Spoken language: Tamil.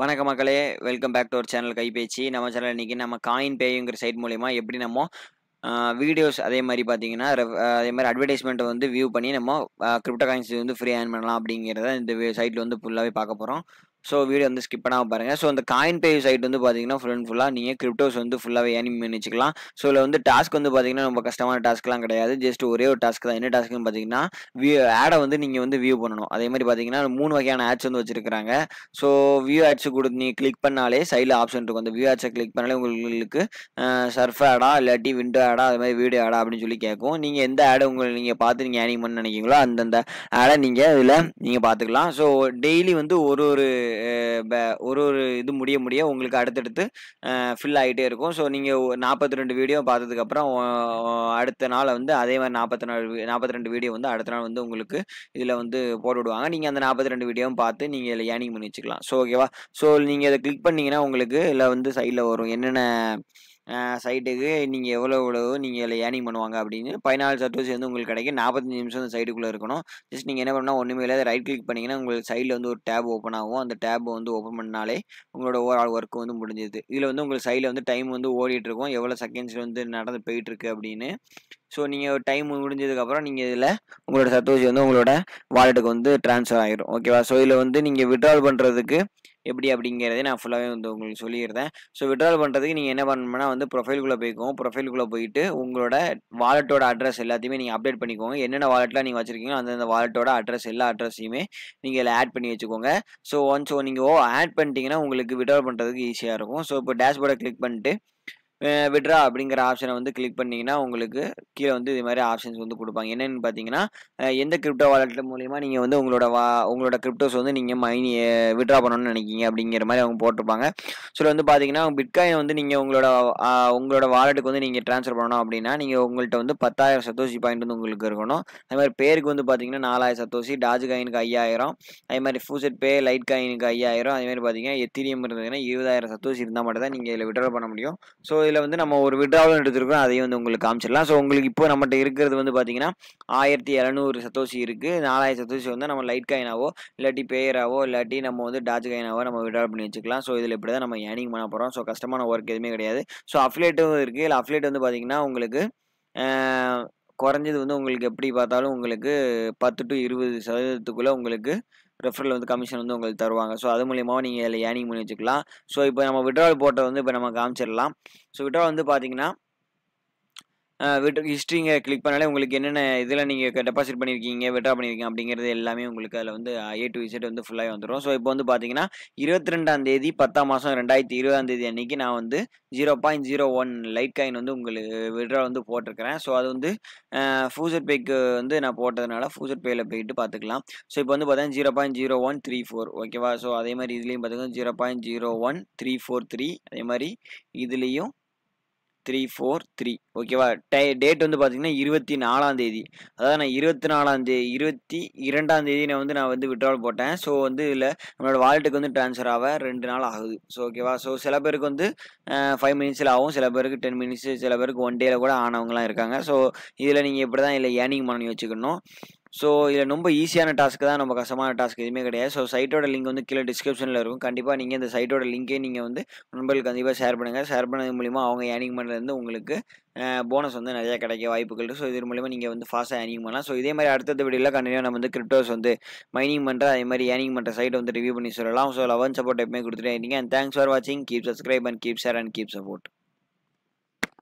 வணக்க மக்களே welcome back to our channel கைபேச்சி நம்ம சேனல் இன்றைக்கி நம்ம காயின் பேயுங்கிற சைட் மூலயமா எப்படி நம்ம வீடியோஸ் அதே மாதிரி பார்த்தீங்கன்னா அதே மாதிரி அட்வர்டைஸ்மெண்ட்டை வந்து வியூ பண்ணி நம்ம கிரிப்டோ காயின்ஸ் வந்து ஃப்ரீ ஏர்ன் பண்ணலாம் அப்படிங்கிறத இந்த சைட்டில் வந்து ஃபுல்லாகவே பார்க்க போகிறோம் ஸோ வீடியோ வந்து ஸ்கிப் பண்ணாமல் பாருங்கள் ஸோ அந்த காயின் பே சைட் வந்து பார்த்தீங்கன்னா ஃபுல் அண்ட் ஃபுல்லாக நீங்கள் கிரிப்டோஸ் வந்து ஃபுல்லாகவே ஏனி பண்ணிச்சுக்கலாம் ஸோ இதில் வந்து டாஸ்க் வந்து பார்த்தீங்கன்னா ரொம்ப கஷ்டமான டாஸ்க்லாம் கிடையாது ஜஸ்ட் ஒரே ஒரு டாஸ்க் தான் என்ன டாஸ்க்குன்னு பார்த்தீங்கன்னா வியூ ஆடை வந்து நீங்கள் வந்து வியூ பண்ணணும் அதே மாதிரி பார்த்தீங்கன்னா மூணு வகையான ஆட்ஸ் வந்து வச்சிருக்காங்க ஸோ வியூ ஆட்ஸ் கொடுத்து நீங்கள் கிளிக் பண்ணாலே சைடில் ஆப்ஷன் இருக்கும் அந்த வியூ ஆட்ஸை கிளிக் பண்ணாலே உங்களுக்கு சர்ஃப் ஆடா இல்லாட்டி விண்டோ ஆடா அது மாதிரி வீடியோ ஆடா அப்படின்னு சொல்லி கேட்கும் நீங்கள் எந்த ஆடை உங்களை நீங்கள் பார்த்து நீங்கள் ஏனிங் பண்ணி நினைக்கிங்களோ அந்தந்த ஆடை நீங்கள் இதில் நீங்கள் பார்த்துக்கலாம் ஸோ டெய்லி வந்து ஒரு ஒரு ஒரு ஒரு இது முடிய முடிய உங்களுக்கு அடுத்தடுத்து ஃபில் ஆகிட்டே இருக்கும் ஸோ நீங்கள் நாற்பத்தி ரெண்டு வீடியோ பார்த்ததுக்கப்புறம் அடுத்த நாள் வந்து அதே மாதிரி நாற்பத்தி நாலு நாற்பத்தி ரெண்டு வீடியோ வந்து அடுத்த நாள் வந்து உங்களுக்கு இதில் வந்து போட்டு விடுவாங்க நீங்கள் அந்த நாற்பத்தி ரெண்டு வீடியோவும் பார்த்து நீங்கள் இதில் ஏனிங் பண்ணி வச்சுக்கலாம் ஸோ ஓகேவா ஸோ நீங்கள் அதை கிளிக் பண்ணிங்கன்னா உங்களுக்கு இதில் வந்து சைடில் வரும் என்னென்ன சைட்டுக்கு நீங்கள் எவ்வளோ எவ்வளோ நீங்கள் இதில் ஏர்னிங் பண்ணுவாங்க அப்படின்னு பதினாலு சர்டிஃபிகேட் வந்து உங்களுக்கு கிடைக்கும் நாற்பத்தஞ்சு நிமிஷம் அந்த சைட்டுக்குள்ளே இருக்கணும் ஜஸ்ட் நீங்கள் என்ன பண்ணால் ஒன்றுமே இல்லை ரைட் கிளிக் பண்ணிங்கன்னா உங்களுக்கு சைடில் வந்து ஒரு டேப் ஓப்பன் ஆகும் அந்த டேப் வந்து ஓப்பன் பண்ணாலே உங்களோட ஓவரால் ஒர்க் வந்து முடிஞ்சுது இதில் வந்து உங்களுக்கு சைடில் வந்து டைம் வந்து ஓடிட்டுருக்கும் இருக்கும் எவ்வளோ செகண்ட்ஸ் வந்து நடந்து போயிட்டுருக்கு அப்படின்னு ஸோ நீங்கள் டைம் முடிஞ்சதுக்கப்புறம் நீங்கள் இதில் உங்களோட சத்தோசி வந்து உங்களோட வாலெட்டுக்கு வந்து ட்ரான்ஸ்ஃபர் ஆகிடும் ஓகேவா ஸோ இதில் வந்து நீங்கள் விட்ரால் பண்ணுறதுக்கு எப்படி அப்படிங்கிறதே நான் ஃபுல்லாகவே வந்து உங்களுக்கு சொல்லியிருந்தேன் ஸோ விட்ரால் பண்ணுறதுக்கு நீங்கள் என்ன பண்ணணும்னா வந்து ப்ரொஃபைல்குள்ளே போய்க்கோங்க ப்ரொஃபைல்குள்ளே போயிட்டு உங்களோட வாலெட்டோட அட்ரஸ் எல்லாத்தையுமே நீங்கள் அப்டேட் பண்ணிக்கோங்க என்னென்ன வாலெட்லாம் நீங்கள் வச்சுருக்கீங்களோ அந்தந்த வாலெட்டோட அட்ரஸ் எல்லா அட்ரஸையுமே நீங்கள் இதில் ஆட் பண்ணி வச்சுக்கோங்க ஸோ ஒன்ஸ் நீங்கள் ஓ ஆட் பண்ணிட்டீங்கன்னா உங்களுக்கு விட்ரால் பண்ணுறதுக்கு ஈஸியாக இருக்கும் ஸோ இப்போ டேஷ்போர்டை கிளிக் பண்ணிட்டு விட்ரா அப்படிங்கிற ஆப்ஷனை வந்து கிளிக் பண்ணிங்கன்னா உங்களுக்கு கீழே வந்து இது மாதிரி ஆப்ஷன்ஸ் வந்து கொடுப்பாங்க என்னென்னு பார்த்தீங்கன்னா எந்த கிரிப்டோ வாலெட் மூலிமா நீங்கள் வந்து உங்களோட வா உங்களோட கிரிப்டோஸ் வந்து நீங்கள் மைனி விட்ரா பண்ணணும்னு நினைக்கிங்க அப்படிங்கிற மாதிரி அவங்க போட்டிருப்பாங்க ஸோ வந்து பார்த்தீங்கன்னா பிட்காயின் வந்து நீங்கள் உங்களோட உங்களோட வாலெட்டுக்கு வந்து நீங்கள் ட்ரான்ஸ்ஃபர் பண்ணணும் அப்படின்னா நீங்கள் உங்கள்கிட்ட வந்து பத்தாயிரம் சத்தோசி பாயிண்ட் வந்து உங்களுக்கு இருக்கணும் அது மாதிரி பேருக்கு வந்து பார்த்தீங்கன்னா நாலாயிரம் சத்தோசி டாஜ் காயினுக்கு ஐயாயிரம் அதே மாதிரி ஃபூசெட் பே லைட் காயினுக்கு ஐயாயிரம் அதே மாதிரி பார்த்தீங்கன்னா எத்திரியம் இருந்ததுன்னா இருபதாயிரம் சத்தோசி இருந்தால் மட்டும் தான் நீங்கள் இதில் விட்ரா பண்ண முடியும் ஸோ இதில் வந்து நம்ம ஒரு விட்ராவலும் எடுத்துருக்கோம் அதையும் வந்து உங்களுக்கு காமிச்சிடலாம் ஸோ உங்களுக்கு இப்போ நம்மகிட்ட இருக்கிறது வந்து பார்த்தீங்கன்னா ஆயிரத்தி இரநூறு சத்தோசி இருக்குது நாலாயிரம் சத்தோசி வந்து நம்ம லைட் காயினாவோ இல்லாட்டி பேயராவோ இல்லாட்டி நம்ம வந்து டாஜ் காயினாவோ நம்ம விட்ரா பண்ணி வச்சுக்கலாம் ஸோ இதில் இப்படி தான் நம்ம ஏர்னிங் பண்ண போகிறோம் ஸோ கஷ்டமான ஒர்க் எதுவுமே கிடையாது ஸோ அஃப்லேட்டும் இருக்குது இல்லை அஃப்லேட் வந்து பார்த்திங்கன்னா உங்களுக்கு குறைஞ்சது வந்து உங்களுக்கு எப்படி பார்த்தாலும் உங்களுக்கு பத்து டு இருபது சதவீதத்துக்குள்ளே உங்களுக்கு ரெஃபரல் வந்து கமிஷன் வந்து உங்களுக்கு தருவாங்க ஸோ அது மூலியமாக நீங்கள் இதில் ஏர்னிங் பண்ணி வச்சுக்கலாம் ஸோ இப்போ நம்ம விட்ரால் போட்டை வந்து இப்போ நம்ம காமிச்சிடலாம் ஸோ விட்ரால் வந்து பார்த்தீங்கன்னா ஹிஸ்ட்ரிங்க கிளிக் பண்ணாலே உங்களுக்கு என்னென்ன இதில் நீங்கள் டெபாசிட் பண்ணியிருக்கீங்க விட்ரா பண்ணியிருக்கீங்க அப்படிங்கிறது எல்லாமே உங்களுக்கு அதில் வந்து ஏ டு இசட் வந்து ஃபுல்லாக வந்துடும் ஸோ இப்போ வந்து பார்த்தீங்கன்னா இருபத்தி ரெண்டாம் தேதி பத்தாம் மாதம் ரெண்டாயிரத்தி இருபதாம் தேதி அன்னைக்கு நான் வந்து zero point zero one light coin வந்து உங்களுக்கு விட்ரா வந்து போட்டிருக்கிறேன் ஸோ அது வந்து ஃபூசர் பேக்கு வந்து நான் போட்டதுனால ஃபூசர் பேயில் போயிட்டு பார்த்துக்கலாம் ஸோ இப்போ வந்து பார்த்தீங்கன்னா zero point zero one three four ஓகேவா ஸோ அதே மாதிரி இதுலேயும் பார்த்தீங்கன்னா zero point zero one three four three அதே மாதிரி இதுலேயும் த்ரீ ஃபோர் த்ரீ ஓகேவா டே டேட் வந்து பார்த்தீங்கன்னா இருபத்தி நாலாந்தேதி அதாவது நான் இருபத்தி நாலாந்தேதி இருபத்தி தேதி நான் வந்து நான் வந்து விட்ரால் போட்டேன் ஸோ வந்து இதில் நம்மளோட வாலெட்டுக்கு வந்து ட்ரான்ஸ்ஃபர் ஆக ரெண்டு நாள் ஆகுது ஸோ ஓகேவா ஸோ சில பேருக்கு வந்து ஃபைவ் மினிட்ஸில் ஆகும் சில பேருக்கு டென் மினிட்ஸ் சில பேருக்கு ஒன் டேயில் கூட ஆனவங்களாம் இருக்காங்க ஸோ இதில் நீங்கள் இப்படி தான் இல்லை ஏர்னிங் பண்ணி வச்சுக்கணும் ஸோ இதில் ரொம்ப ஈஸியான டாஸ்க்கு தான் நம்ம கஷ்டமான டாஸ்க் எதுவுமே கிடையாது ஸோ சைட்டோட லிங்க் வந்து கீழே டிஸ்கிரிப்ஷனில் இருக்கும் கண்டிப்பாக நீங்கள் இந்த சைட்டோட லிங்க்கே நீங்கள் வந்து நண்பர்களுக்கு கண்டிப்பாக ஷேர் பண்ணுங்கள் ஷேர் பண்ணது மூலிமா அவங்க ஏர்னிங் பண்ணுறது உங்களுக்கு போனஸ் வந்து நிறையா கிடைக்க வாய்ப்புகள் ஸோ இது மூலிமா நீங்கள் வந்து ஃபாஸ்ட்டாக ஏர்னிங் பண்ணலாம் ஸோ இதே மாதிரி அடுத்தது வீடியோவில் கண்டினியூ நம்ம வந்து கிரிப்டோஸ் வந்து மைனிங் பண்ணுற அதே மாதிரி ஏர்னிங் பண்ணுற சைட்டை வந்து ரிவ்யூ பண்ணி சொல்லலாம் ஸோ லெவன் சப்போர்ட் எப்பவுமே கொடுத்துட்டே இருந்தீங்க அண்ட் தேங்க்ஸ் ஃபார் வாட்சிங் keep subscribe and keep share and keep support